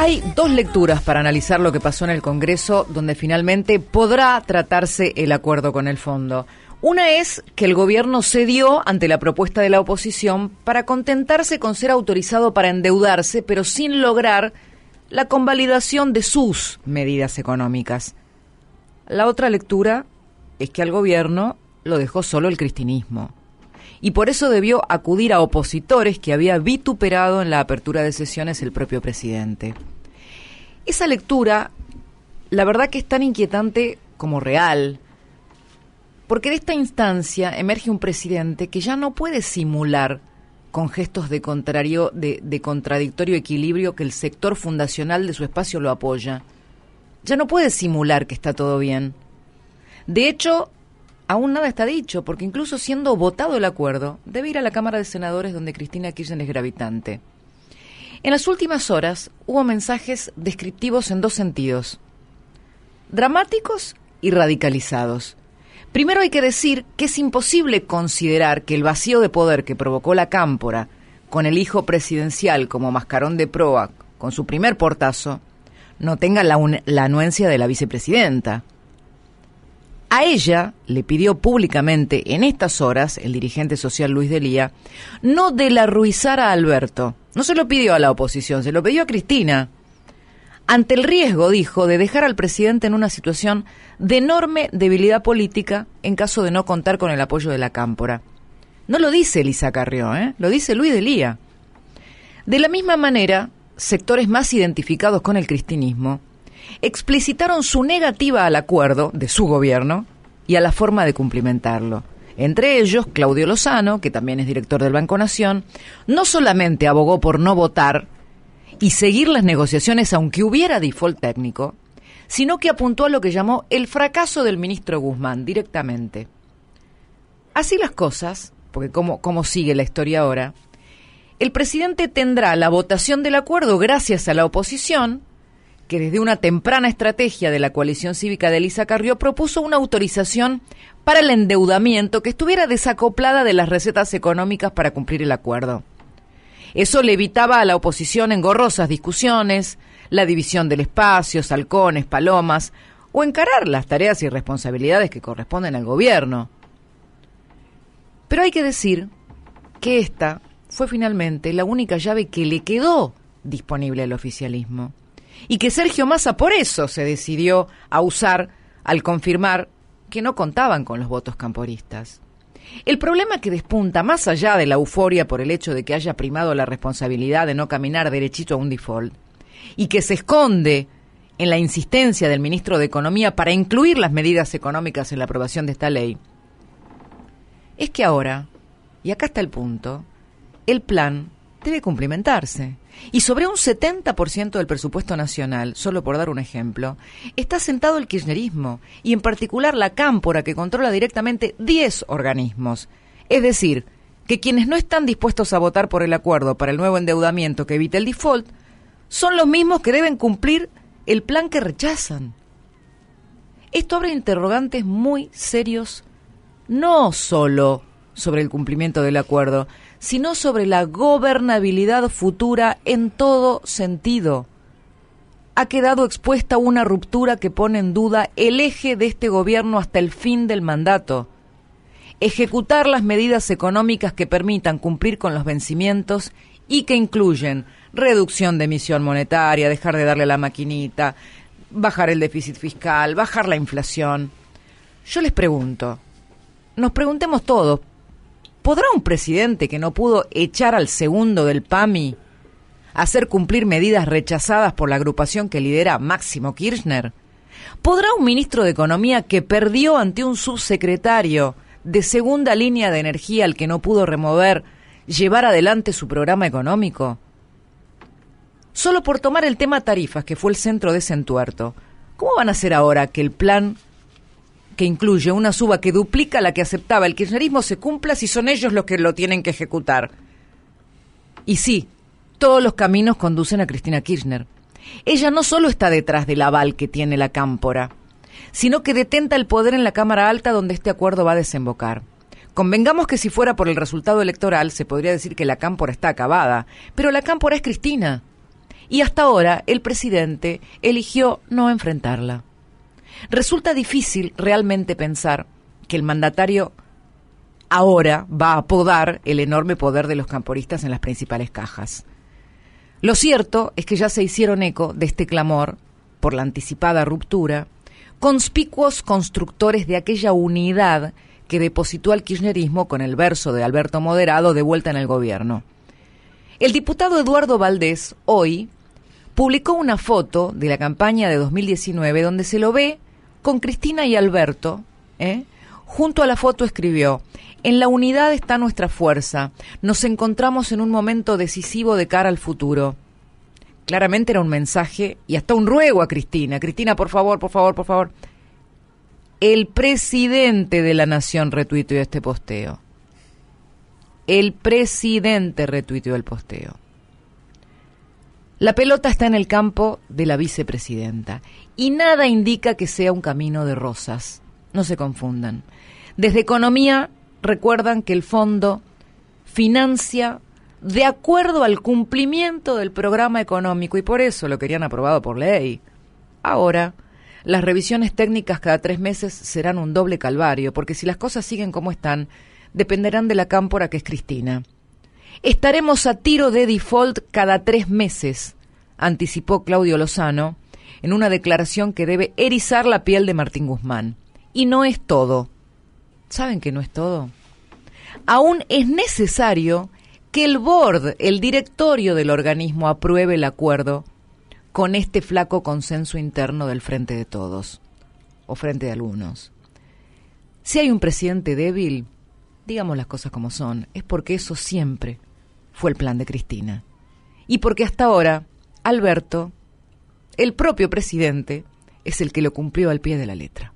Hay dos lecturas para analizar lo que pasó en el Congreso, donde finalmente podrá tratarse el acuerdo con el fondo. Una es que el gobierno cedió ante la propuesta de la oposición para contentarse con ser autorizado para endeudarse, pero sin lograr la convalidación de sus medidas económicas. La otra lectura es que al gobierno lo dejó solo el cristinismo y por eso debió acudir a opositores que había vituperado en la apertura de sesiones el propio presidente. Esa lectura, la verdad que es tan inquietante como real, porque de esta instancia emerge un presidente que ya no puede simular con gestos de, contrario, de contradictorio equilibrio que el sector fundacional de su espacio lo apoya. Ya no puede simular que está todo bien. De hecho, aún nada está dicho, porque incluso siendo votado el acuerdo, debe ir a la Cámara de Senadores donde Cristina Kirchner es gravitante. En las últimas horas hubo mensajes descriptivos en dos sentidos, dramáticos y radicalizados. Primero hay que decir que es imposible considerar que el vacío de poder que provocó la cámpora, con el hijo presidencial como mascarón de proa, con su primer portazo, no tenga la, la anuencia de la vicepresidenta. A ella le pidió públicamente en estas horas el dirigente social Luis Delía no ruizar a Alberto. No se lo pidió a la oposición, se lo pidió a Cristina. Ante el riesgo, dijo, de dejar al presidente en una situación de enorme debilidad política en caso de no contar con el apoyo de la Cámpora. No lo dice Elisa Carrió, ¿eh? lo dice Luis Delía. De la misma manera, sectores más identificados con el cristinismo explicitaron su negativa al acuerdo de su gobierno y a la forma de cumplimentarlo. Entre ellos, Claudio Lozano, que también es director del Banco Nación, no solamente abogó por no votar y seguir las negociaciones aunque hubiera default técnico, sino que apuntó a lo que llamó el fracaso del ministro Guzmán directamente. Así las cosas, porque como, sigue la historia ahora, el presidente tendrá la votación del acuerdo gracias a la oposición, que desde una temprana estrategia de la coalición cívica de Elisa Carrió propuso una autorización para el endeudamiento que estuviera desacoplada de las recetas económicas para cumplir el acuerdo. Eso le evitaba a la oposición engorrosas discusiones, la división del espacio, halcones, palomas, o encarar las tareas y responsabilidades que corresponden al gobierno. Pero hay que decir que esta fue finalmente la única llave que le quedó disponible al oficialismo y que Sergio Massa por eso se decidió a usar al confirmar que no contaban con los votos camporistas. El problema que despunta, más allá de la euforia por el hecho de que haya primado la responsabilidad de no caminar derechito a un default, y que se esconde en la insistencia del ministro de Economía para incluir las medidas económicas en la aprobación de esta ley, es que ahora, y acá está el punto, el plan debe cumplimentarse. Y sobre un 70% del presupuesto nacional, solo por dar un ejemplo, está sentado el kirchnerismo y en particular la cámpora que controla directamente 10 organismos. Es decir, que quienes no están dispuestos a votar por el acuerdo para el nuevo endeudamiento que evite el default son los mismos que deben cumplir el plan que rechazan. Esto abre interrogantes muy serios, no solo sobre el cumplimiento del acuerdo, sino sobre la gobernabilidad futura en todo sentido. Ha quedado expuesta una ruptura que pone en duda el eje de este gobierno hasta el fin del mandato. Ejecutar las medidas económicas que permitan cumplir con los vencimientos y que incluyen reducción de emisión monetaria, dejar de darle la maquinita, bajar el déficit fiscal, bajar la inflación. Yo les pregunto, nos preguntemos todos, ¿Podrá un presidente que no pudo echar al segundo del PAMI hacer cumplir medidas rechazadas por la agrupación que lidera Máximo Kirchner? ¿Podrá un ministro de Economía que perdió ante un subsecretario de segunda línea de energía al que no pudo remover llevar adelante su programa económico? Solo por tomar el tema tarifas, que fue el centro de ese entuerto, ¿cómo van a hacer ahora que el plan que incluye una suba que duplica la que aceptaba el kirchnerismo se cumpla si son ellos los que lo tienen que ejecutar. Y sí, todos los caminos conducen a Cristina Kirchner. Ella no solo está detrás del aval que tiene la cámpora, sino que detenta el poder en la Cámara Alta donde este acuerdo va a desembocar. Convengamos que si fuera por el resultado electoral se podría decir que la cámpora está acabada, pero la cámpora es Cristina. Y hasta ahora el presidente eligió no enfrentarla. Resulta difícil realmente pensar que el mandatario ahora va a apodar el enorme poder de los camporistas en las principales cajas. Lo cierto es que ya se hicieron eco de este clamor por la anticipada ruptura, conspicuos constructores de aquella unidad que depositó al kirchnerismo con el verso de Alberto Moderado de vuelta en el gobierno. El diputado Eduardo Valdés, hoy, publicó una foto de la campaña de 2019 donde se lo ve con Cristina y Alberto, ¿eh? junto a la foto escribió, en la unidad está nuestra fuerza, nos encontramos en un momento decisivo de cara al futuro. Claramente era un mensaje y hasta un ruego a Cristina. Cristina, por favor, por favor, por favor. El presidente de la Nación retuiteó este posteo. El presidente retuiteó el posteo. La pelota está en el campo de la vicepresidenta y nada indica que sea un camino de rosas. No se confundan. Desde economía recuerdan que el fondo financia de acuerdo al cumplimiento del programa económico y por eso lo querían aprobado por ley. Ahora, las revisiones técnicas cada tres meses serán un doble calvario, porque si las cosas siguen como están, dependerán de la cámpora que es Cristina. Estaremos a tiro de default cada tres meses, anticipó Claudio Lozano en una declaración que debe erizar la piel de Martín Guzmán. Y no es todo. ¿Saben que no es todo? Aún es necesario que el board, el directorio del organismo, apruebe el acuerdo con este flaco consenso interno del frente de todos o frente de algunos. Si hay un presidente débil, digamos las cosas como son, es porque eso siempre fue el plan de Cristina. Y porque hasta ahora Alberto, el propio presidente, es el que lo cumplió al pie de la letra.